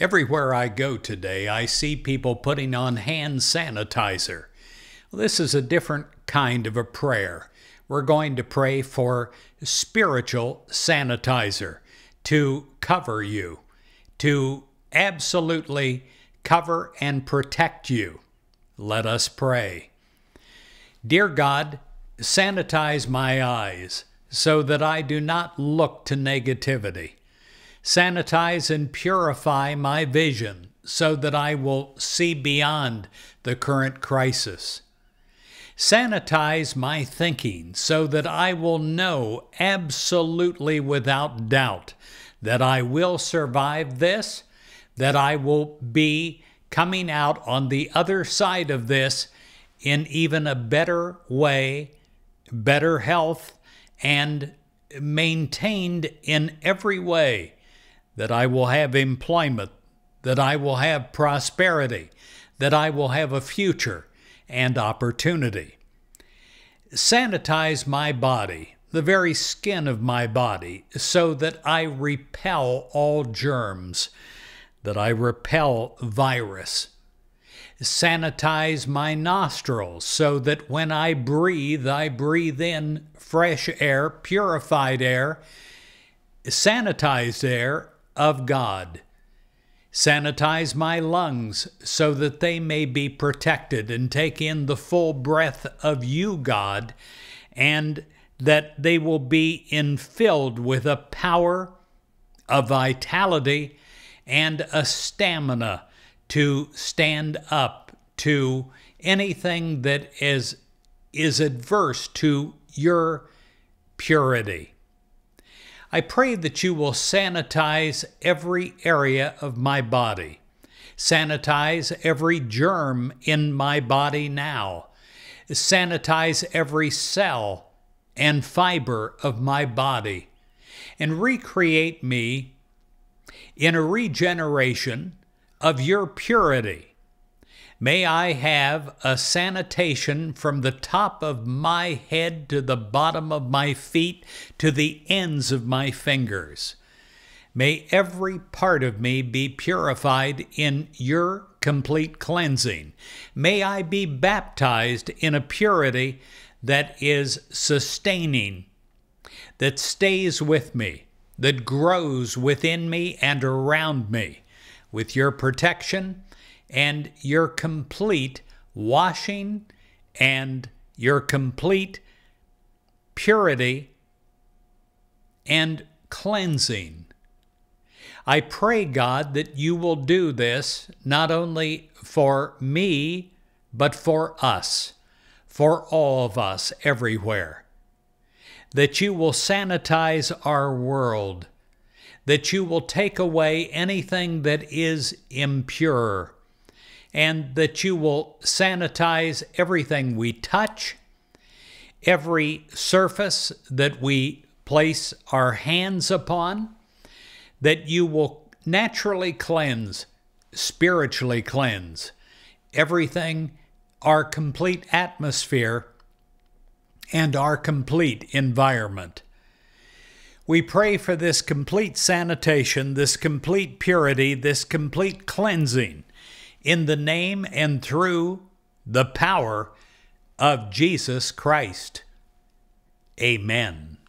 Everywhere I go today, I see people putting on hand sanitizer. This is a different kind of a prayer. We're going to pray for spiritual sanitizer to cover you, to absolutely cover and protect you. Let us pray. Dear God, sanitize my eyes so that I do not look to negativity. Sanitize and purify my vision so that I will see beyond the current crisis. Sanitize my thinking so that I will know absolutely without doubt that I will survive this, that I will be coming out on the other side of this in even a better way, better health, and maintained in every way that I will have employment, that I will have prosperity, that I will have a future and opportunity. Sanitize my body, the very skin of my body, so that I repel all germs, that I repel virus. Sanitize my nostrils so that when I breathe, I breathe in fresh air, purified air, sanitized air, of God. Sanitize my lungs so that they may be protected and take in the full breath of you, God, and that they will be infilled with a power, a vitality, and a stamina to stand up to anything that is, is adverse to your purity. I pray that you will sanitize every area of my body. Sanitize every germ in my body now. Sanitize every cell and fiber of my body. And recreate me in a regeneration of your purity May I have a sanitation from the top of my head to the bottom of my feet to the ends of my fingers. May every part of me be purified in your complete cleansing. May I be baptized in a purity that is sustaining, that stays with me, that grows within me and around me, with your protection and your complete washing and your complete purity and cleansing. I pray, God, that you will do this not only for me, but for us, for all of us everywhere. That you will sanitize our world, that you will take away anything that is impure and that you will sanitize everything we touch, every surface that we place our hands upon, that you will naturally cleanse, spiritually cleanse everything, our complete atmosphere, and our complete environment. We pray for this complete sanitation, this complete purity, this complete cleansing in the name and through the power of Jesus Christ. Amen.